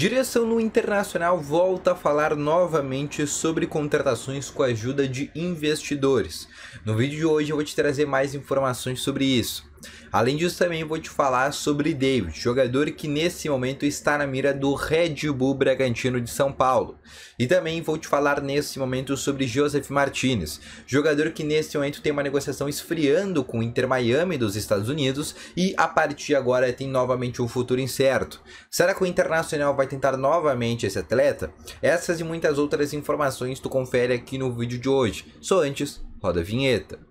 Direção no Internacional volta a falar novamente sobre contratações com a ajuda de investidores. No vídeo de hoje eu vou te trazer mais informações sobre isso. Além disso, também vou te falar sobre David, jogador que nesse momento está na mira do Red Bull Bragantino de São Paulo. E também vou te falar nesse momento sobre Joseph Martinez, jogador que nesse momento tem uma negociação esfriando com o Inter Miami dos Estados Unidos e a partir de agora tem novamente um futuro incerto. Será que o Internacional vai tentar novamente esse atleta? Essas e muitas outras informações tu confere aqui no vídeo de hoje. Só antes, roda a vinheta.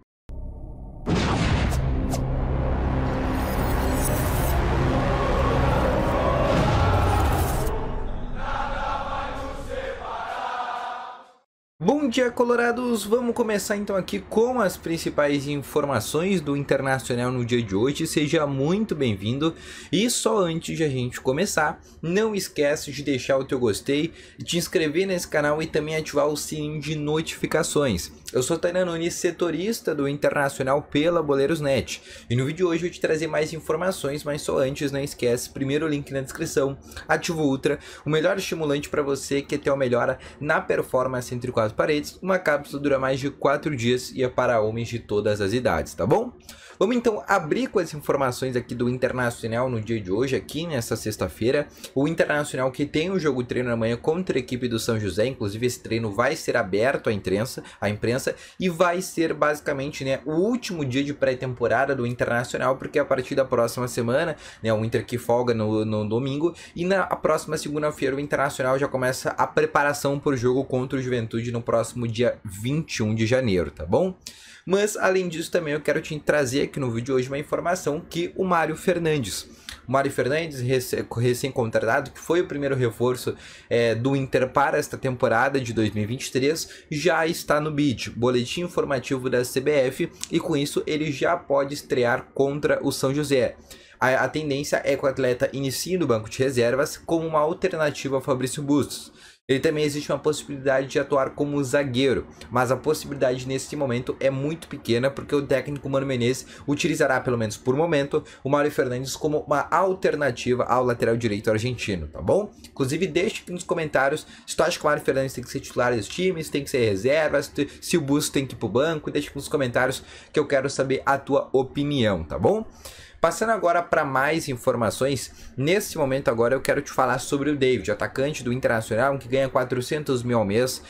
Bu Bom dia, é colorados! Vamos começar então aqui com as principais informações do Internacional no dia de hoje. Seja muito bem-vindo! E só antes de a gente começar, não esquece de deixar o teu gostei, te inscrever nesse canal e também ativar o sininho de notificações. Eu sou Tainan Nunes, setorista do Internacional pela Net e no vídeo de hoje eu te trazer mais informações, mas só antes não esquece, primeiro link na descrição, Ativo Ultra, o melhor estimulante para você que é ter uma melhora na performance entre quatro paredes uma cápsula dura mais de 4 dias e é para homens de todas as idades, tá bom? Vamos então abrir com as informações aqui do Internacional no dia de hoje, aqui nessa sexta-feira. O Internacional que tem o um jogo treino amanhã contra a equipe do São José, inclusive esse treino vai ser aberto à imprensa, à imprensa e vai ser basicamente né, o último dia de pré-temporada do Internacional, porque é a partir da próxima semana, né, o Inter que folga no, no domingo, e na próxima segunda-feira o Internacional já começa a preparação para o jogo contra o Juventude no próximo dia 21 de janeiro, tá bom? Mas além disso também eu quero te trazer aqui no vídeo de hoje uma informação que o Mário Fernandes. O Mário Fernandes, recém-contratado, que foi o primeiro reforço é, do Inter para esta temporada de 2023, já está no bid, boletim informativo da CBF, e com isso ele já pode estrear contra o São José. A, a tendência é que o atleta inicie no banco de reservas como uma alternativa a Fabrício Bustos. Ele também existe uma possibilidade de atuar como zagueiro, mas a possibilidade neste momento é muito pequena porque o técnico Mano Menezes utilizará, pelo menos por momento, o Mário Fernandes como uma alternativa ao lateral direito argentino, tá bom? Inclusive, deixe aqui nos comentários se tu acha que o Mário Fernandes tem que ser titular dos times, tem que ser reserva, se o Busto tem que ir pro banco, deixa aqui nos comentários que eu quero saber a tua opinião, tá bom? Passando agora para mais informações, nesse momento agora eu quero te falar sobre o David, atacante do Internacional, que ganha 400 mil ao mês,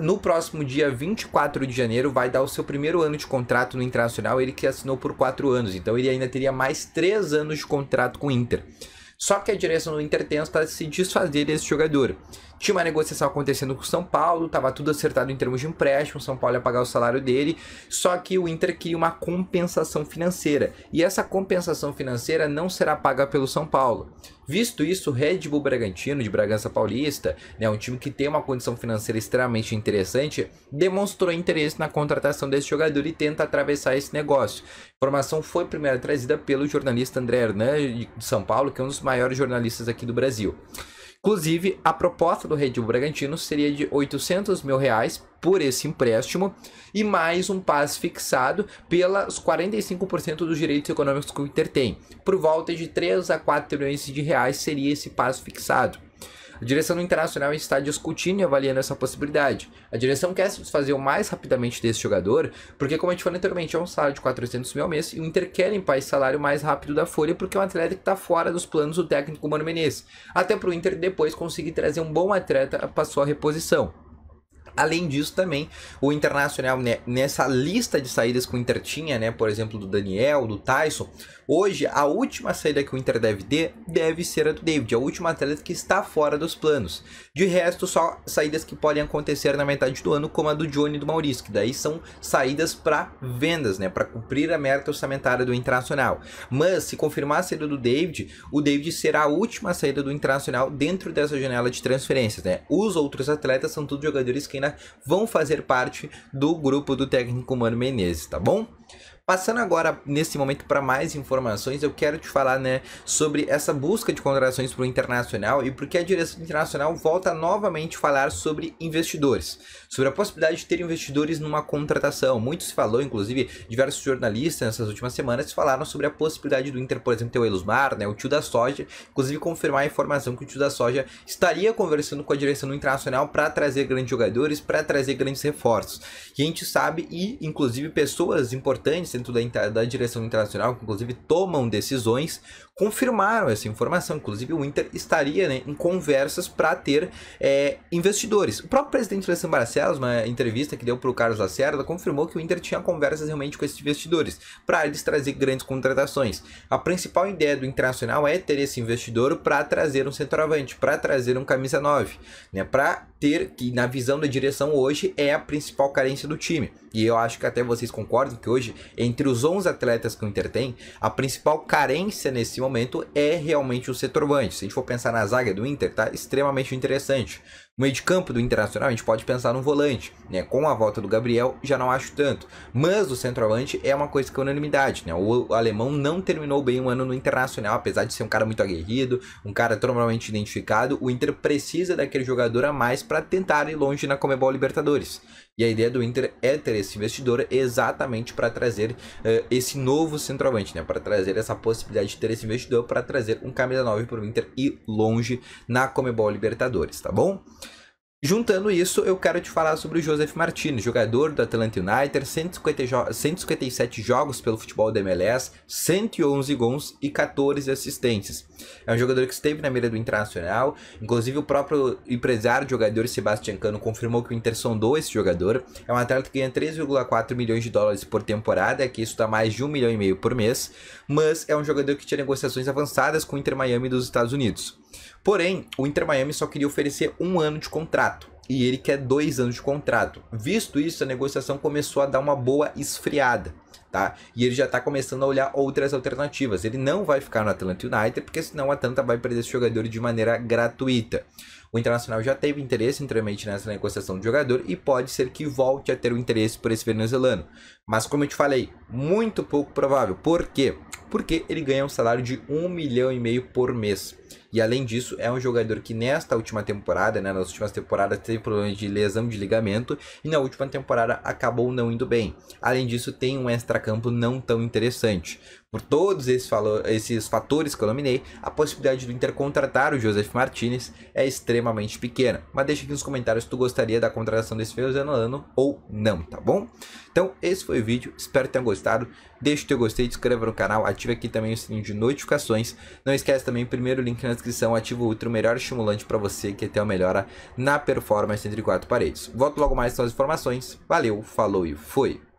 no próximo dia 24 de janeiro vai dar o seu primeiro ano de contrato no Internacional, ele que assinou por 4 anos, então ele ainda teria mais 3 anos de contrato com o Inter. Só que a direção do Inter tenta se desfazer desse jogador. Tinha uma negociação acontecendo com o São Paulo, estava tudo acertado em termos de empréstimo, São Paulo ia pagar o salário dele, só que o Inter queria uma compensação financeira. E essa compensação financeira não será paga pelo São Paulo. Visto isso, o Red Bull Bragantino de Bragança Paulista, né, um time que tem uma condição financeira extremamente interessante, demonstrou interesse na contratação desse jogador e tenta atravessar esse negócio. A informação foi primeiro trazida pelo jornalista André Hernan de São Paulo, que é um dos maiores jornalistas aqui do Brasil. Inclusive, a proposta do Red Bull Bragantino seria de 800 mil reais por esse empréstimo e mais um passe fixado pelos 45% dos direitos econômicos que o Inter tem. Por volta de 3 a 4 milhões de reais seria esse passe fixado. A direção do Internacional está discutindo e avaliando essa possibilidade. A direção quer se desfazer o mais rapidamente desse jogador, porque, como a gente falou anteriormente, é um salário de 400 mil ao mês e o Inter quer limpar esse salário mais rápido da folha, porque é um atleta que está fora dos planos do técnico Mano Menezes. Até para o Inter depois conseguir trazer um bom atleta para sua reposição. Além disso, também o Internacional, né, nessa lista de saídas que o Inter tinha, né, por exemplo, do Daniel, do Tyson, hoje a última saída que o Inter deve ter deve ser a do David, a última atleta que está fora dos planos. De resto, só saídas que podem acontecer na metade do ano, como a do Johnny e do Maurício, que daí são saídas para vendas, né, para cumprir a meta orçamentária do Internacional. Mas se confirmar a saída do David, o David será a última saída do Internacional dentro dessa janela de transferências, né? Os outros atletas são todos jogadores que né, vão fazer parte do grupo do técnico Mano Menezes, tá bom? Passando agora nesse momento para mais informações, eu quero te falar, né, sobre essa busca de contratações para o internacional e porque a direção internacional volta novamente a falar sobre investidores, sobre a possibilidade de ter investidores numa contratação. Muito se falou, inclusive, diversos jornalistas nessas últimas semanas falaram sobre a possibilidade do Inter, por exemplo, ter o Elusmar, né, o tio da soja, inclusive confirmar a informação que o tio da soja estaria conversando com a direção do internacional para trazer grandes jogadores, para trazer grandes reforços. E a gente sabe e inclusive pessoas importantes dentro da, da direção internacional, que inclusive tomam decisões, confirmaram essa informação. Inclusive, o Inter estaria né, em conversas para ter é, investidores. O próprio presidente Alessandro Barcelos, uma entrevista que deu para o Carlos Lacerda, confirmou que o Inter tinha conversas realmente com esses investidores para eles trazer grandes contratações. A principal ideia do Internacional é ter esse investidor para trazer um centroavante, para trazer um camisa 9, né, para ter, que na visão da direção hoje é a principal carência do time. E eu acho que até vocês concordam que hoje, entre os 11 atletas que o Inter tem, a principal carência nesse momento é realmente o centroavante. Se a gente for pensar na zaga do Inter, tá extremamente interessante. No meio de campo do Internacional, a gente pode pensar no volante, né? Com a volta do Gabriel, já não acho tanto. Mas o centroavante é uma coisa que é unanimidade, né? O alemão não terminou bem um ano no Internacional, apesar de ser um cara muito aguerrido, um cara normalmente identificado. O Inter precisa daquele jogador a mais para tentar ir longe na Comebol Libertadores. E a ideia do Inter é ter esse investidor exatamente para trazer uh, esse novo centroavante, né? Para trazer essa possibilidade de ter esse investidor para trazer um camisa 9 para o Inter e longe na Comebol Libertadores, tá bom? Juntando isso, eu quero te falar sobre o Joseph Martins, jogador do Atlanta United, 150 jo 157 jogos pelo futebol da MLS, 111 gols e 14 assistências. É um jogador que esteve na mira do Internacional, inclusive o próprio empresário jogador Sebastian Cano confirmou que o Inter sondou esse jogador. É um atleta que ganha 3,4 milhões de dólares por temporada, que isso dá mais de 1 milhão e meio por mês, mas é um jogador que tinha negociações avançadas com o Inter Miami dos Estados Unidos. Porém, o Inter Miami só queria oferecer um ano de contrato e ele quer dois anos de contrato. Visto isso, a negociação começou a dar uma boa esfriada. Tá? E ele já está começando a olhar outras alternativas. Ele não vai ficar no Atlanta United, porque senão o Atlanta vai perder esse jogador de maneira gratuita. O Internacional já teve interesse anteriormente nessa negociação de jogador e pode ser que volte a ter o um interesse por esse venezuelano. Mas como eu te falei, muito pouco provável. Por quê? Porque ele ganha um salário de um milhão e meio por mês. E além disso, é um jogador que nesta última temporada, né, nas últimas temporadas, teve problemas de lesão de ligamento e na última temporada acabou não indo bem. Além disso, tem um extracampo não tão interessante. Por todos esses, esses fatores que eu nominei, a possibilidade do Inter contratar o Joseph Martinez é extremamente pequena. Mas deixa aqui nos comentários se tu gostaria da contratação desse venezuelano ou não, tá bom? Então, esse foi o vídeo. Espero que tenham gostado. Deixa o teu gostei, inscreva no canal, ative aqui também o sininho de notificações. Não esquece também o primeiro link na descrição descrição, ativo Ultra, o melhor estimulante para você que tem uma melhora na performance entre quatro paredes. Volto logo mais com as informações. Valeu, falou e fui!